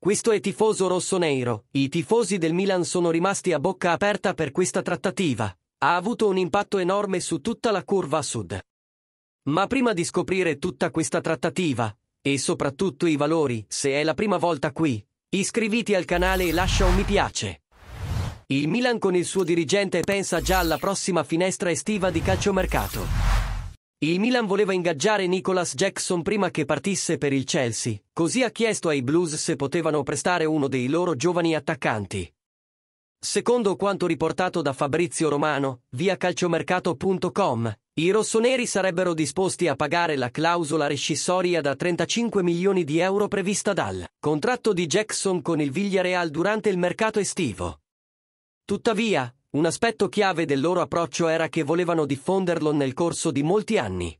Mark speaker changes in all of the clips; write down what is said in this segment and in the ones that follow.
Speaker 1: Questo è tifoso rosso-nero. I tifosi del Milan sono rimasti a bocca aperta per questa trattativa. Ha avuto un impatto enorme su tutta la curva sud. Ma prima di scoprire tutta questa trattativa, e soprattutto i valori, se è la prima volta qui, iscriviti al canale e lascia un mi piace. Il Milan con il suo dirigente pensa già alla prossima finestra estiva di calciomercato. Il Milan voleva ingaggiare Nicholas Jackson prima che partisse per il Chelsea, così ha chiesto ai Blues se potevano prestare uno dei loro giovani attaccanti. Secondo quanto riportato da Fabrizio Romano, via calciomercato.com, i rossoneri sarebbero disposti a pagare la clausola rescissoria da 35 milioni di euro prevista dal contratto di Jackson con il Villarreal durante il mercato estivo. Tuttavia, un aspetto chiave del loro approccio era che volevano diffonderlo nel corso di molti anni.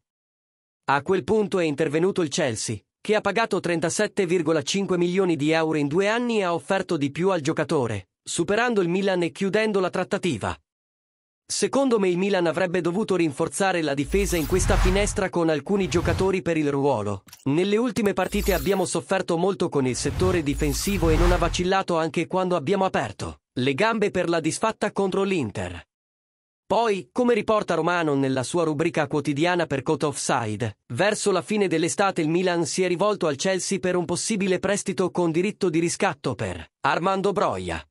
Speaker 1: A quel punto è intervenuto il Chelsea, che ha pagato 37,5 milioni di euro in due anni e ha offerto di più al giocatore, superando il Milan e chiudendo la trattativa. Secondo me il Milan avrebbe dovuto rinforzare la difesa in questa finestra con alcuni giocatori per il ruolo. Nelle ultime partite abbiamo sofferto molto con il settore difensivo e non ha vacillato anche quando abbiamo aperto le gambe per la disfatta contro l'Inter. Poi, come riporta Romano nella sua rubrica quotidiana per Caught Offside, verso la fine dell'estate il Milan si è rivolto al Chelsea per un possibile prestito con diritto di riscatto per Armando Broia.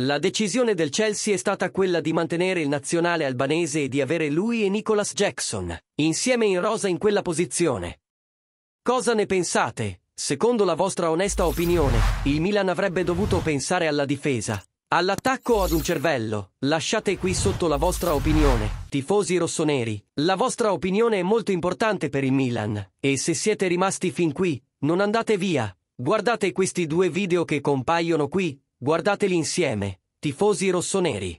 Speaker 1: La decisione del Chelsea è stata quella di mantenere il nazionale albanese e di avere lui e Nicholas Jackson, insieme in rosa in quella posizione. Cosa ne pensate? Secondo la vostra onesta opinione, il Milan avrebbe dovuto pensare alla difesa, All'attacco ad un cervello, lasciate qui sotto la vostra opinione, tifosi rossoneri. La vostra opinione è molto importante per il Milan, e se siete rimasti fin qui, non andate via. Guardate questi due video che compaiono qui, guardateli insieme, tifosi rossoneri.